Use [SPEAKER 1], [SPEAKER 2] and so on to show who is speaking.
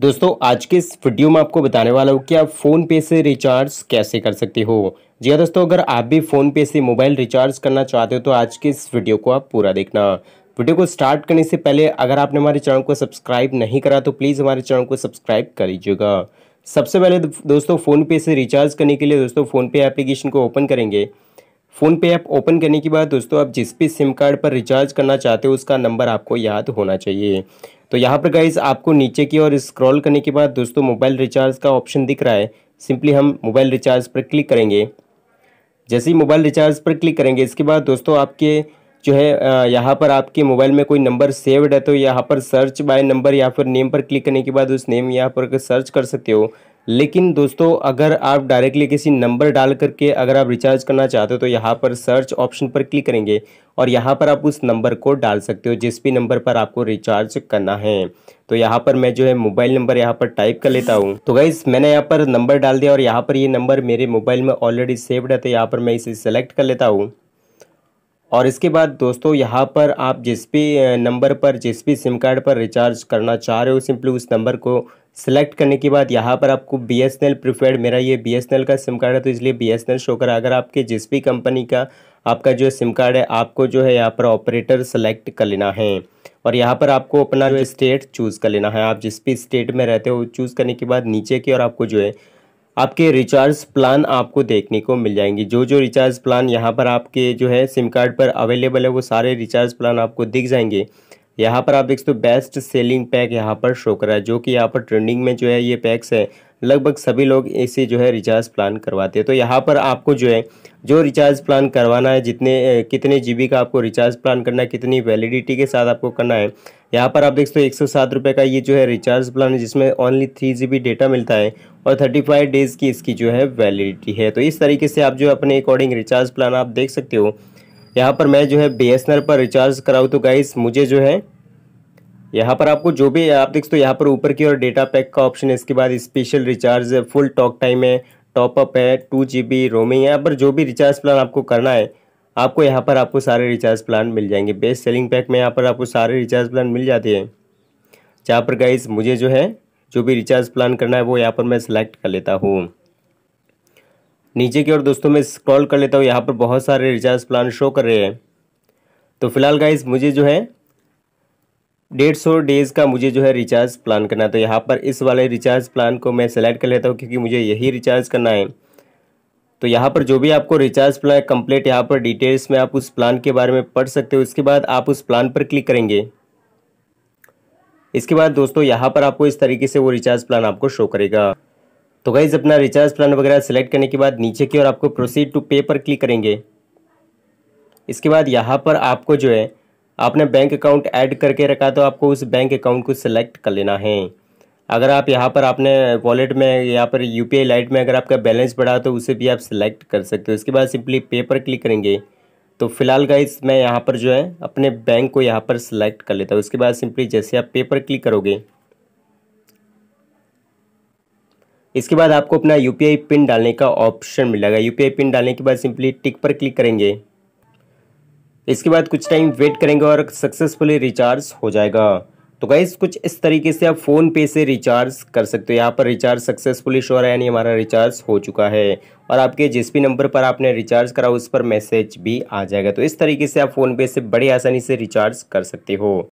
[SPEAKER 1] दोस्तों आज के इस वीडियो में आपको बताने वाला हूँ कि आप फ़ोन पे से रिचार्ज कैसे कर सकते हो जी हाँ दोस्तों अगर आप भी फ़ोन पे से मोबाइल रिचार्ज करना चाहते हो तो आज के इस वीडियो को आप पूरा देखना वीडियो को स्टार्ट करने से पहले अगर आपने हमारे चैनल को सब्सक्राइब नहीं करा तो प्लीज़ हमारे चैनल को सब्सक्राइब कर लीजिएगा सबसे पहले दोस्तों फ़ोन पे से रिचार्ज करने के लिए दोस्तों फ़ोन पे एप्लीकेशन को ओपन करेंगे फ़ोन पे ऐप ओपन करने के बाद दोस्तों आप जिस भी सिम कार्ड पर रिचार्ज करना चाहते हो उसका नंबर आपको याद होना चाहिए तो यहाँ पर गाइज आपको नीचे की ओर स्क्रॉल करने के बाद दोस्तों मोबाइल रिचार्ज का ऑप्शन दिख रहा है सिंपली हम मोबाइल रिचार्ज पर क्लिक करेंगे जैसे ही मोबाइल रिचार्ज पर क्लिक करेंगे इसके बाद दोस्तों आपके जो है यहाँ पर आपके मोबाइल में कोई नंबर सेव्ड है तो यहाँ पर सर्च बाय नंबर या फिर नेम पर क्लिक करने के बाद उस नेम यहाँ पर सर्च कर सकते हो लेकिन दोस्तों अगर आप डायरेक्टली किसी नंबर डाल करके अगर आप रिचार्ज करना चाहते हो तो यहाँ पर सर्च ऑप्शन पर क्लिक करेंगे और यहाँ पर आप उस नंबर को डाल सकते हो जिस भी नंबर पर आपको रिचार्ज करना है तो यहाँ पर मैं जो है मोबाइल नंबर यहाँ पर टाइप कर लेता हूँ तो गाइज मैंने यहाँ पर नंबर डाल दिया और यहाँ पर ये यह नंबर मेरे मोबाइल में ऑलरेडी सेव्ड है तो यहाँ पर मैं इसे सेलेक्ट कर लेता हूँ और इसके बाद दोस्तों यहाँ पर आप जिस भी नंबर पर जिस भी सिम कार्ड पर रिचार्ज करना चाह रहे हो सिंपली उस नंबर को सेलेक्ट करने के बाद यहाँ पर आपको बी एस एन एल मेरा ये बी एस एन एल का सिम कार्ड है तो इसलिए B S N L show करा अगर आपके जिस भी कंपनी का आपका जो सिम कार्ड है आपको जो है यहाँ पर ऑपरेटर सेलेक्ट कर लेना है और यहाँ पर आपको अपना जो स्टेट चूज़ कर लेना है आप जिस भी स्टेट में रहते हो चूज़ करने के बाद नीचे की और आपको जो है आपके रिचार्ज प्लान आपको देखने को मिल जाएंगे जो जो रिचार्ज प्लान यहाँ पर आपके जो है सिम कार्ड पर अवेलेबल है वो सारे रिचार्ज प्लान आपको दिख जाएंगे यहाँ पर आप देख सकते हो बेस्ट सेलिंग पैक यहाँ पर शो कर रहा है जो कि यहाँ पर ट्रेंडिंग में जो है ये पैक्स है लगभग सभी लोग इसे जो है रिचार्ज प्लान करवाते हैं तो यहाँ पर आपको जो है जो रिचार्ज प्लान करवाना है जितने कितने जीबी का आपको रिचार्ज प्लान करना है कितनी वैलिडिटी के साथ आपको करना है यहाँ पर आप देख सकते हो एक सौ सात रुपये का ये जो है रिचार्ज प्लान है जिसमें only three G B data मिलता है और थर्टी फाइव डेज़ की इसकी जो है वैलिडिटी है तो इस तरीके से आप जो अपने अकॉर्डिंग रिचार्ज प्लान आप देख सकते हो यहाँ पर मैं जो है बी पर रिचार्ज कराऊँ तो गाइस मुझे जो है यहाँ पर आपको जो भी आप देख सकते हो यहाँ पर ऊपर की और डेटा पैक का ऑप्शन है इसके बाद स्पेशल रिचार्ज है फुल टॉक टाइम है टॉपअप है टू जी बी रोमिंग है यहाँ पर जो भी रिचार्ज प्लान आपको करना है आपको यहाँ पर आपको सारे रिचार्ज प्लान मिल जाएंगे बेस्ट सेलिंग पैक में यहाँ पर आपको सारे रिचार्ज प्लान मिल जाते हैं जहाँ पर गाइज मुझे जो है जो भी रिचार्ज प्लान करना है वो यहाँ पर मैं सिलेक्ट कर लेता हूँ नीचे की ओर दोस्तों मैं स्क्रॉल कर लेता हूँ यहाँ पर बहुत सारे रिचार्ज प्लान शो कर रहे हैं तो फिलहाल गाइज मुझे जो है डेढ़ सौ डेज़ का मुझे जो है रिचार्ज प्लान करना है तो यहाँ पर इस वाले रिचार्ज प्लान को मैं सेलेक्ट कर लेता हूँ क्योंकि मुझे यही रिचार्ज करना है तो यहाँ पर जो भी आपको रिचार्ज प्लान कंप्लीट यहाँ पर डिटेल्स में आप उस प्लान के बारे में पढ़ सकते हो इसके बाद आप उस प्लान पर क्लिक करेंगे इसके बाद दोस्तों यहाँ पर आपको इस तरीके से वो रिचार्ज प्लान आपको शो करेगा तो गाइज अपना रिचार्ज प्लान वगैरह सेलेक्ट करने के बाद नीचे की ओर आपको प्रोसीड टू पे पर क्लिक करेंगे इसके बाद यहाँ पर आपको जो है आपने बैंक अकाउंट ऐड करके रखा तो आपको उस बैंक अकाउंट को सिलेक्ट कर लेना है अगर आप यहाँ पर आपने वॉलेट में यहाँ पर यू पी लाइट में अगर आपका बैलेंस बढ़ा तो उसे भी आप सिलेक्ट कर सकते हो इसके बाद सिंपली पे पर क्लिक करेंगे तो फिलहाल इस मैं यहाँ पर जो है अपने बैंक को यहाँ पर सिलेक्ट कर लेता हूँ उसके बाद सिंपली जैसे आप पे पर क्लिक करोगे इसके बाद आपको अपना यू पिन डालने का ऑप्शन मिलेगा यू पिन डालने के बाद सिंपली टिक पर क्लिक करेंगे इसके बाद कुछ टाइम वेट करेंगे और सक्सेसफुली रिचार्ज हो जाएगा तो गाइज कुछ इस तरीके से आप फ़ोन पे से रिचार्ज कर सकते हो यहाँ पर रिचार्ज सक्सेसफुली शो रहा है यानी हमारा रिचार्ज हो चुका है और आपके जिस भी नंबर पर आपने रिचार्ज करा उस पर मैसेज भी आ जाएगा तो इस तरीके से आप फ़ोन पे से बड़ी आसानी से रिचार्ज कर सकते हो